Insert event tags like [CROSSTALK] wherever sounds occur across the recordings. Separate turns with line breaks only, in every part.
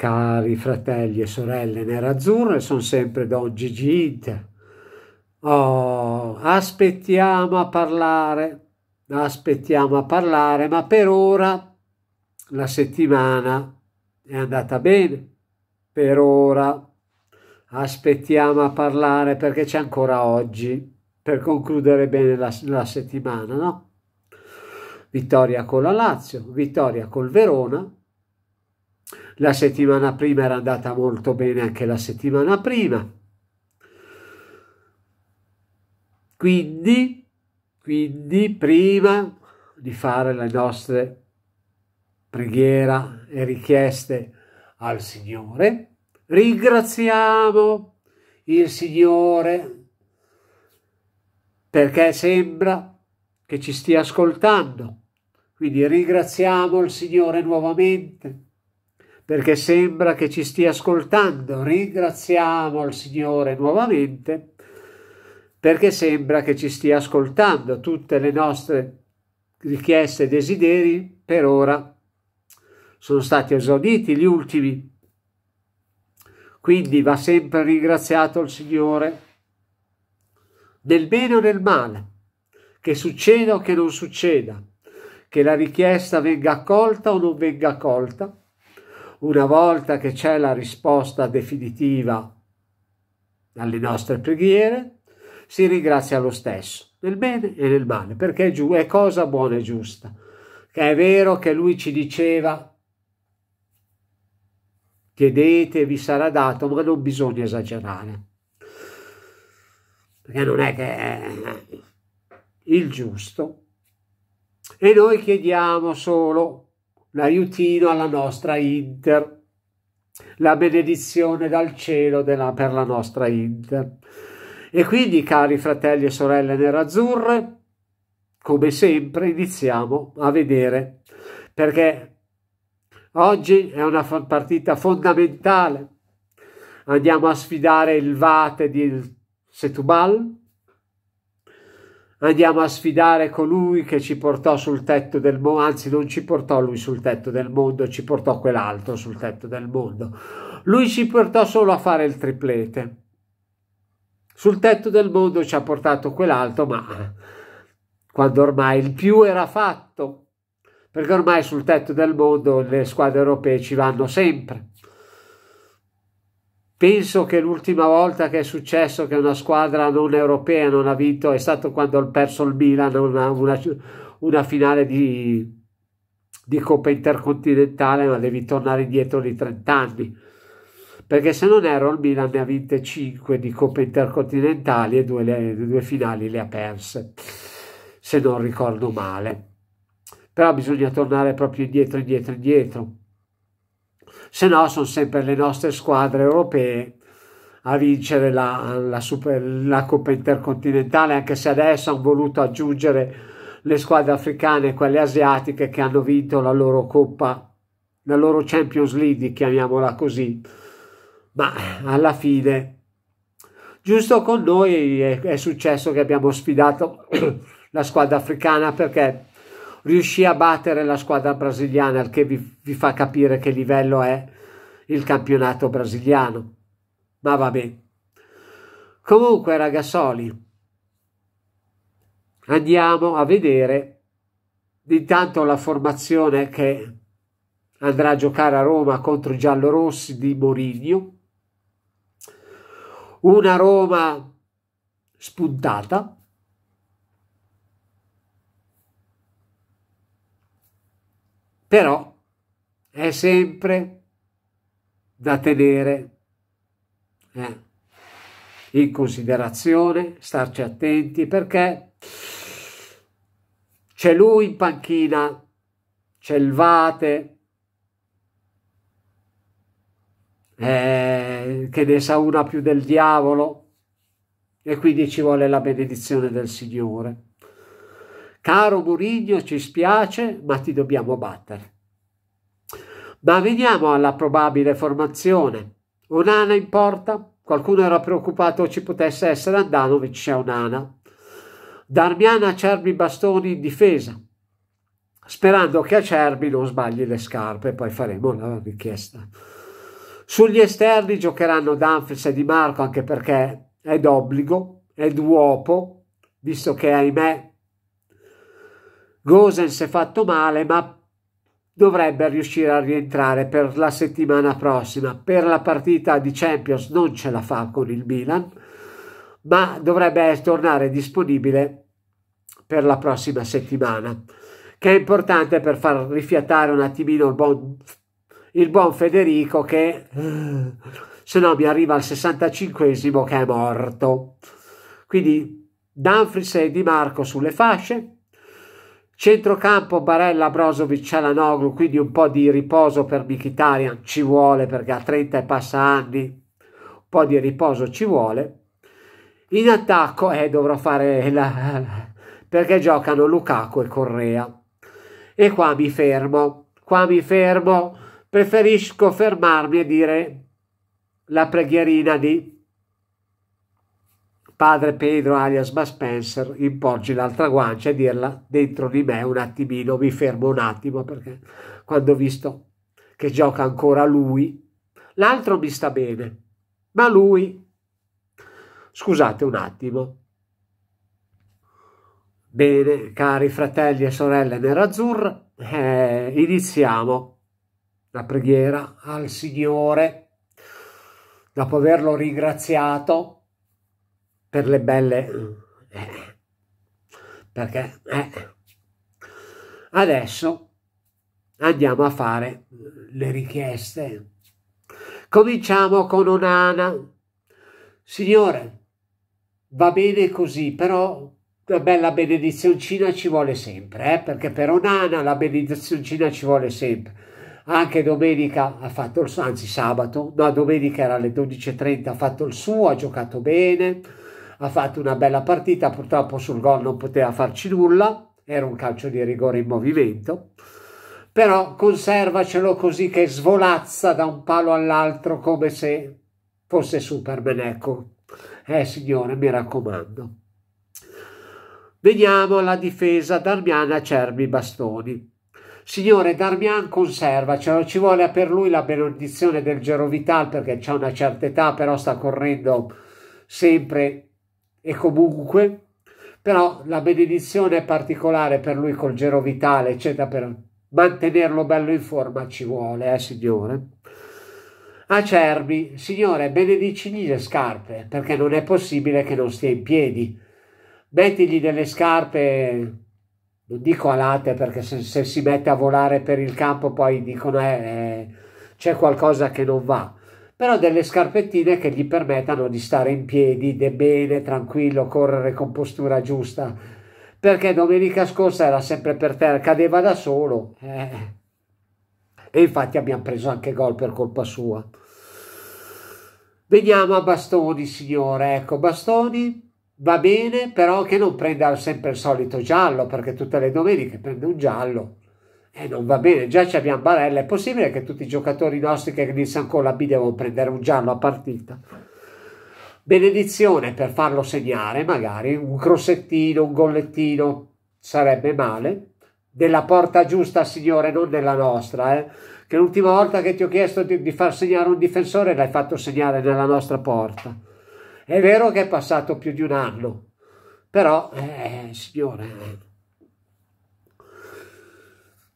Cari fratelli e sorelle nerazzurre, sono sempre Don Gigi Inter. Oh, aspettiamo a parlare, aspettiamo a parlare, ma per ora la settimana è andata bene. Per ora aspettiamo a parlare perché c'è ancora oggi per concludere bene la, la settimana, no? Vittoria con la Lazio, vittoria col Verona, la settimana prima era andata molto bene anche la settimana prima. Quindi, quindi prima di fare le nostre preghiere e richieste al Signore, ringraziamo il Signore perché sembra che ci stia ascoltando. Quindi ringraziamo il Signore nuovamente perché sembra che ci stia ascoltando. Ringraziamo il Signore nuovamente perché sembra che ci stia ascoltando tutte le nostre richieste e desideri per ora sono stati esauditi gli ultimi quindi va sempre ringraziato il Signore nel bene o nel male che succeda o che non succeda che la richiesta venga accolta o non venga accolta una volta che c'è la risposta definitiva alle nostre preghiere, si ringrazia lo stesso, nel bene e nel male, perché è cosa buona e giusta. Che è vero che lui ci diceva chiedete vi sarà dato, ma non bisogna esagerare. Perché non è che è il giusto. E noi chiediamo solo un aiutino alla nostra Inter, la benedizione dal cielo della, per la nostra Inter. E quindi, cari fratelli e sorelle nerazzurre, come sempre iniziamo a vedere, perché oggi è una partita fondamentale. Andiamo a sfidare il Vate di Setubal, andiamo a sfidare colui che ci portò sul tetto del mondo, anzi non ci portò lui sul tetto del mondo, ci portò quell'altro sul tetto del mondo. Lui ci portò solo a fare il triplete. Sul tetto del mondo ci ha portato quell'altro, ma quando ormai il più era fatto, perché ormai sul tetto del mondo le squadre europee ci vanno sempre. Penso che l'ultima volta che è successo che una squadra non europea non ha vinto è stato quando ha perso il Milan una, una, una finale di, di Coppa Intercontinentale, ma devi tornare indietro di 30 anni. Perché se non erro il Milan ne ha vinte 5 di Coppe Intercontinentali e due, le, due finali le ha perse, se non ricordo male. Però bisogna tornare proprio indietro, indietro, indietro se no sono sempre le nostre squadre europee a vincere la, la, super, la Coppa Intercontinentale, anche se adesso hanno voluto aggiungere le squadre africane e quelle asiatiche che hanno vinto la loro Coppa, la loro Champions League, chiamiamola così. Ma alla fine, giusto con noi è, è successo che abbiamo sfidato [CLEARS THROAT] la squadra africana perché riuscì a battere la squadra brasiliana, il che vi, vi fa capire che livello è il campionato brasiliano. Ma va bene. Comunque, ragazzoli, andiamo a vedere intanto la formazione che andrà a giocare a Roma contro i giallorossi di Mourinho. Una Roma spuntata, però è sempre da tenere eh, in considerazione, starci attenti perché c'è lui in panchina, c'è il Vate, eh, che ne sa una più del diavolo e quindi ci vuole la benedizione del Signore. Caro Murigno, ci spiace, ma ti dobbiamo battere. Ma veniamo alla probabile formazione. Un'ana in porta? Qualcuno era preoccupato ci potesse essere Andanovic c'è un'ana. Darmiana Acerbi Bastoni in difesa, sperando che Acerbi non sbagli le scarpe, poi faremo la richiesta. Sugli esterni giocheranno Danfis e Di Marco anche perché è d'obbligo, è d'uopo, visto che ahimè Rosen si è fatto male, ma dovrebbe riuscire a rientrare per la settimana prossima. Per la partita di Champions non ce la fa con il Milan, ma dovrebbe tornare disponibile per la prossima settimana, che è importante per far rifiatare un attimino il buon, il buon Federico che se no mi arriva al 65esimo che è morto. Quindi Danfries e Di Marco sulle fasce, Centrocampo Barella, Brozovic, Cialanoglu, quindi un po' di riposo per Mkhitaryan ci vuole perché a 30 e passa anni, un po' di riposo ci vuole. In attacco eh, dovrò fare la... perché giocano Lukaku e Correa. E qua mi fermo, qua mi fermo, preferisco fermarmi e dire la preghierina di Padre Pedro alias Bud Spencer imporgi l'altra guancia e dirla dentro di me un attimino, mi fermo un attimo perché quando ho visto che gioca ancora lui, l'altro mi sta bene, ma lui, scusate un attimo. Bene, cari fratelli e sorelle nerazzurra, eh, iniziamo la preghiera al Signore dopo averlo ringraziato per le belle... Eh, perché... Eh. Adesso andiamo a fare le richieste. Cominciamo con Onana. Signore, va bene così, però una bella benedizioncina ci vuole sempre, eh? perché per Onana la benedizioncina ci vuole sempre. Anche domenica ha fatto il suo, anzi sabato, no, domenica era alle 12.30, ha fatto il suo, ha giocato bene ha fatto una bella partita, purtroppo sul gol non poteva farci nulla, era un calcio di rigore in movimento, però conservacelo così che svolazza da un palo all'altro come se fosse Superman, ecco. Eh signore, mi raccomando. Veniamo alla difesa Darmian Acerbi Bastoni. Signore, Darmian conservacelo, ci vuole per lui la benedizione del Gero Vital perché c'è una certa età, però sta correndo sempre e comunque, però la benedizione è particolare per lui col gero vitale, eccetera, per mantenerlo bello in forma ci vuole, eh signore. Acerbi, signore, benedicigli le scarpe, perché non è possibile che non stia in piedi. Mettigli delle scarpe non dico alate perché se, se, si mette a volare per il campo poi dicono eh, eh, c'è qualcosa che non va però delle scarpettine che gli permettano di stare in piedi, de bene, tranquillo, correre con postura giusta, perché domenica scorsa era sempre per terra, cadeva da solo. Eh. E infatti abbiamo preso anche gol per colpa sua. Veniamo a Bastoni, signore. Ecco, Bastoni va bene, però che non prenda sempre il solito giallo, perché tutte le domeniche prende un giallo eh, non va bene, già ci abbiamo Barella, è possibile che tutti i giocatori nostri che iniziano con la B devono prendere un giallo a partita? Benedizione per farlo segnare, magari un crossettino, un gollettino, sarebbe male. Della porta giusta, signore, non della nostra, eh? che l'ultima volta che ti ho chiesto di, di far segnare un difensore l'hai fatto segnare nella nostra porta. È vero che è passato più di un anno, però, eh, signore eh,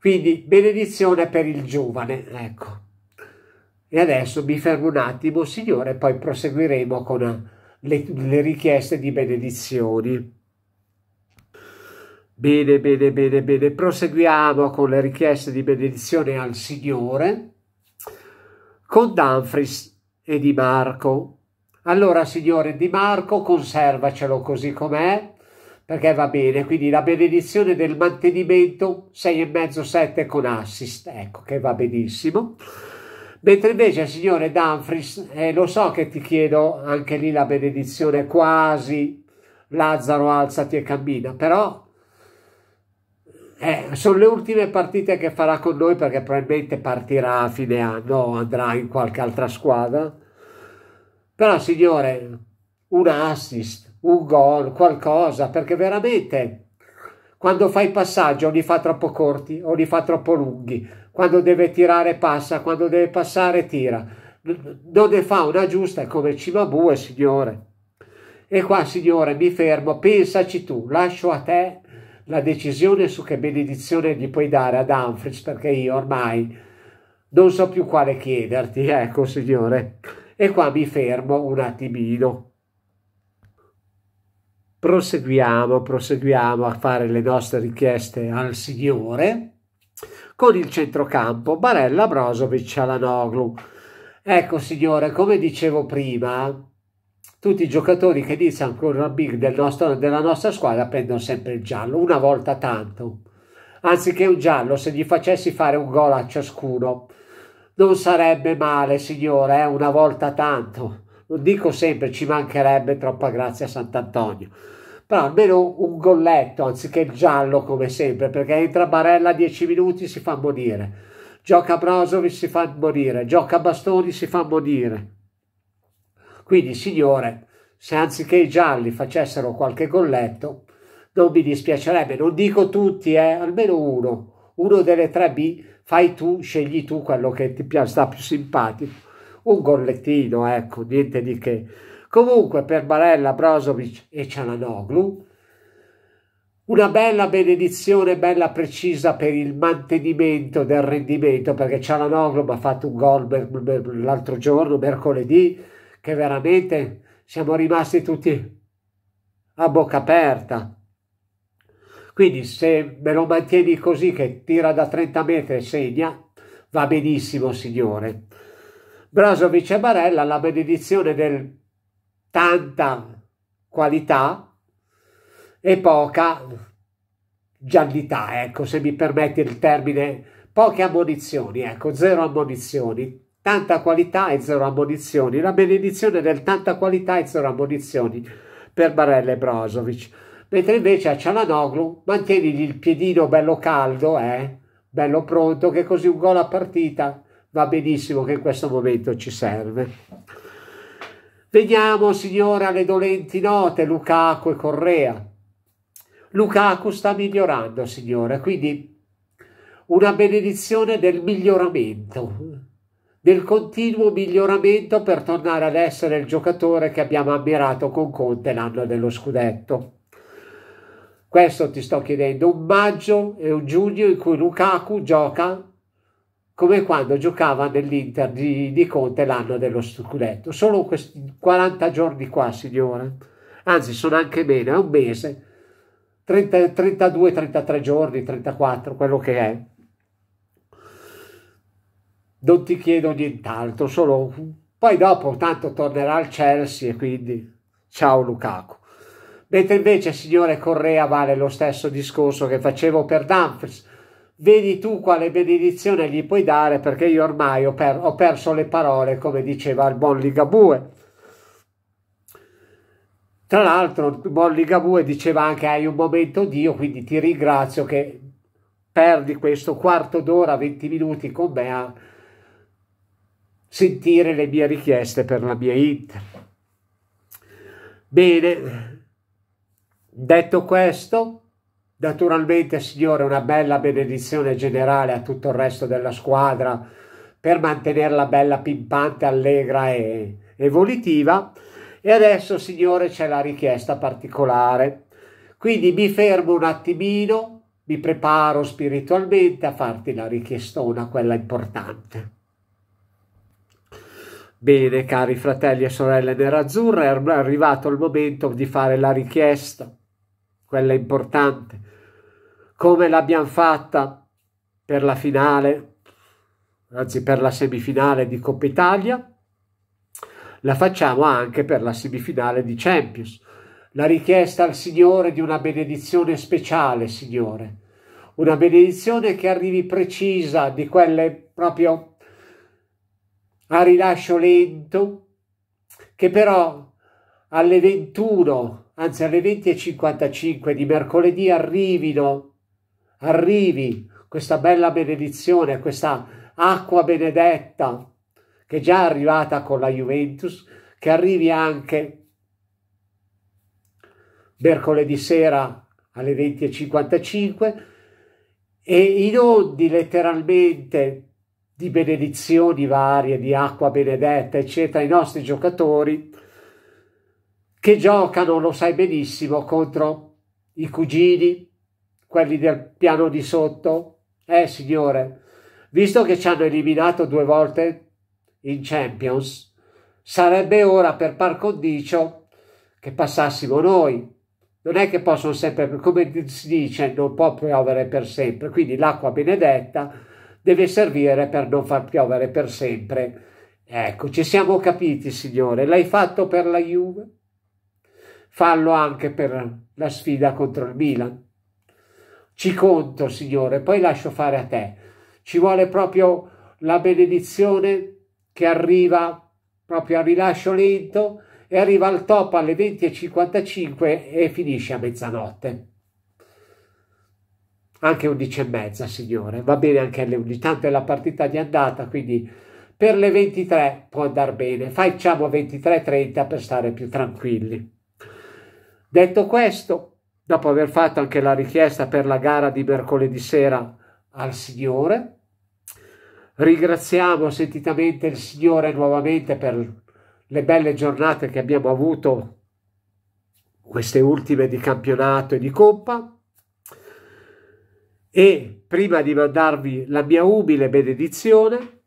quindi benedizione per il giovane, ecco. E adesso mi fermo un attimo, Signore, e poi proseguiremo con le, le richieste di benedizioni. Bene, bene, bene, bene. Proseguiamo con le richieste di benedizione al Signore con Danfris e Di Marco. Allora, Signore Di Marco, conservacelo così com'è perché va bene, quindi la benedizione del mantenimento 6,5, 7 con assist, ecco che va benissimo. Mentre invece signore Danfries, eh, lo so che ti chiedo anche lì la benedizione quasi, Lazzaro alzati e cammina, però eh, sono le ultime partite che farà con noi perché probabilmente partirà a fine anno, andrà in qualche altra squadra. Però signore, un assist un gol, qualcosa, perché veramente quando fai passaggio li fa troppo corti o li fa troppo lunghi, quando deve tirare passa, quando deve passare tira, non ne fa una giusta come Cimabue, signore. E qua, signore, mi fermo, pensaci tu, lascio a te la decisione su che benedizione gli puoi dare ad Humphries, perché io ormai non so più quale chiederti, ecco, signore. E qua mi fermo un attimino proseguiamo, proseguiamo a fare le nostre richieste al Signore con il centrocampo Barella, Brozovic, Alanoglu. Ecco Signore, come dicevo prima, tutti i giocatori che iniziano con una big del nostro, della nostra squadra prendono sempre il giallo, una volta tanto. Anziché un giallo, se gli facessi fare un gol a ciascuno, non sarebbe male, signore, eh? una volta tanto non dico sempre ci mancherebbe troppa grazia a Sant'Antonio, però almeno un golletto anziché il giallo come sempre, perché entra Barella a 10 minuti si fa morire, gioca Brozovic si fa morire, gioca Bastoni si fa morire. Quindi signore, se anziché i gialli facessero qualche golletto, non mi dispiacerebbe, non dico tutti, eh, almeno uno, uno delle tre B, fai tu, scegli tu quello che ti sta più simpatico un gollettino, ecco, niente di che. Comunque per Barella, Brozovic e Cialanoglu, una bella benedizione, bella precisa per il mantenimento del rendimento, perché Cialanoglu mi ha fatto un gol l'altro giorno, mercoledì, che veramente siamo rimasti tutti a bocca aperta. Quindi se me lo mantieni così che tira da 30 metri e segna, va benissimo signore. Brozovic e Barella la benedizione del tanta qualità e poca giallità, ecco, se mi permetti il termine, poche ammonizioni, ecco, zero ammonizioni, tanta qualità e zero ammonizioni, la benedizione del tanta qualità e zero ammonizioni per Barella e Brozovic, mentre invece a Cialanoglu mantieni il piedino bello caldo, eh, bello pronto, che così un gol a partita va benissimo che in questo momento ci serve. Veniamo, signora, alle dolenti note, Lukaku e Correa. Lukaku sta migliorando, signora, quindi una benedizione del miglioramento, del continuo miglioramento per tornare ad essere il giocatore che abbiamo ammirato con Conte l'anno dello scudetto. Questo ti sto chiedendo, un maggio e un giugno in cui Lukaku gioca come quando giocava nell'Inter di, di Conte l'anno dello scudetto. Solo questi 40 giorni qua, signore, anzi sono anche meno, è un mese, 32-33 giorni, 34, quello che è. Non ti chiedo nient'altro, solo... Poi dopo tanto tornerà al Chelsea e quindi ciao Lukaku. Mentre invece, signore Correa, vale lo stesso discorso che facevo per Dumfries Vedi tu quale benedizione gli puoi dare perché io ormai ho, per, ho perso le parole, come diceva il buon Ligabue. Tra l'altro, Bon Ligabue diceva anche hai un momento Dio, quindi ti ringrazio che perdi questo quarto d'ora, 20 minuti con me a sentire le mie richieste per la mia Inter. Bene, detto questo, Naturalmente, Signore, una bella benedizione generale a tutto il resto della squadra per mantenerla bella, pimpante, allegra e, evolutiva. E adesso, Signore, c'è la richiesta particolare. Quindi mi fermo un attimino, mi preparo spiritualmente a farti la richiestona, quella importante. Bene, cari fratelli e sorelle nerazzurra, è arrivato il momento di fare la richiesta quella importante, come l'abbiamo fatta per la finale, anzi per la semifinale di Coppa Italia, la facciamo anche per la semifinale di Champions. La richiesta al Signore di una benedizione speciale, Signore, una benedizione che arrivi precisa di quelle proprio a rilascio lento, che però alle 21 anzi alle 20.55 di mercoledì arrivino, arrivi questa bella benedizione, questa acqua benedetta che già è arrivata con la Juventus, che arrivi anche mercoledì sera alle 20.55 e inondi letteralmente di benedizioni varie, di acqua benedetta, eccetera, i nostri giocatori che giocano, lo sai benissimo, contro i cugini, quelli del piano di sotto. Eh, signore, visto che ci hanno eliminato due volte in Champions, sarebbe ora per par condicio che passassimo noi. Non è che possono sempre, come si dice, non può piovere per sempre, quindi l'acqua benedetta deve servire per non far piovere per sempre. Ecco, ci siamo capiti, signore. L'hai fatto per la Juve? fallo anche per la sfida contro il Milan. Ci conto, Signore, poi lascio fare a te. Ci vuole proprio la benedizione che arriva proprio a rilascio lento e arriva al top alle 20.55 e finisce a mezzanotte. Anche 11 e mezza, Signore, va bene anche alle 11, tanto è la partita di andata, quindi per le 23 può andare bene. Facciamo 23.30 per stare più tranquilli. Detto questo, dopo aver fatto anche la richiesta per la gara di mercoledì sera al Signore, ringraziamo sentitamente il Signore nuovamente per le belle giornate che abbiamo avuto, queste ultime di campionato e di coppa. E prima di mandarvi la mia umile benedizione,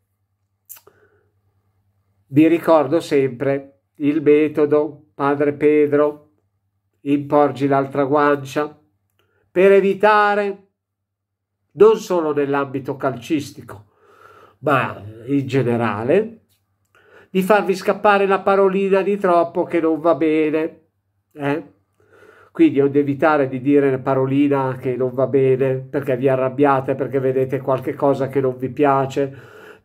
vi ricordo sempre il metodo Padre Pedro Imporgi l'altra guancia per evitare, non solo nell'ambito calcistico, ma in generale, di farvi scappare la parolina di troppo che non va bene. Eh? Quindi è evitare di dire la parolina che non va bene perché vi arrabbiate, perché vedete qualche cosa che non vi piace,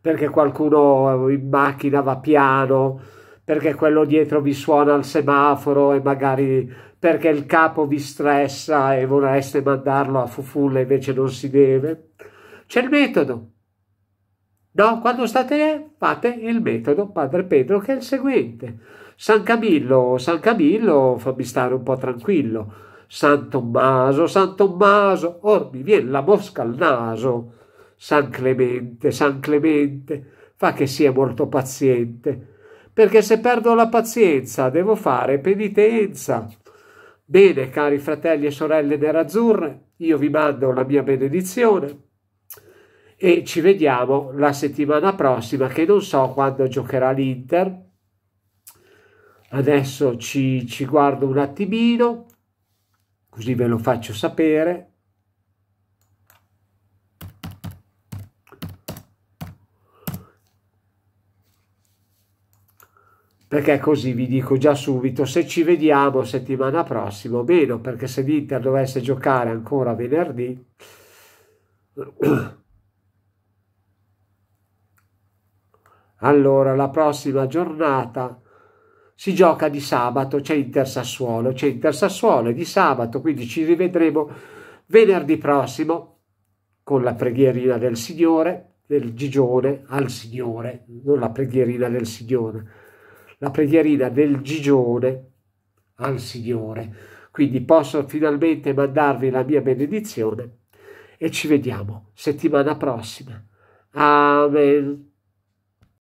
perché qualcuno in macchina va piano, perché quello dietro vi suona al semaforo e magari perché il capo vi stressa e vorreste mandarlo a fufulla invece non si deve. C'è il metodo. No, quando state lì fate il metodo Padre Pedro che è il seguente. San Camillo, San Camillo, fammi stare un po' tranquillo. San Tommaso, San Tommaso, or mi viene la mosca al naso. San Clemente, San Clemente, fa che sia molto paziente, perché se perdo la pazienza devo fare penitenza. Bene, cari fratelli e sorelle nerazzurre, io vi mando la mia benedizione e ci vediamo la settimana prossima che non so quando giocherà l'Inter. Adesso ci, ci guardo un attimino, così ve lo faccio sapere perché così vi dico già subito se ci vediamo settimana prossima o meno, perché se l'Inter dovesse giocare ancora venerdì, [CLEARS THROAT] allora la prossima giornata si gioca di sabato, c'è Inter Sassuolo, c'è Inter Sassuolo di sabato, quindi ci rivedremo venerdì prossimo con la preghierina del Signore, del Gigione al Signore, non la preghierina del Signore la preghierina del Gigione al Signore. Quindi posso finalmente mandarvi la mia benedizione e ci vediamo settimana prossima. Amen.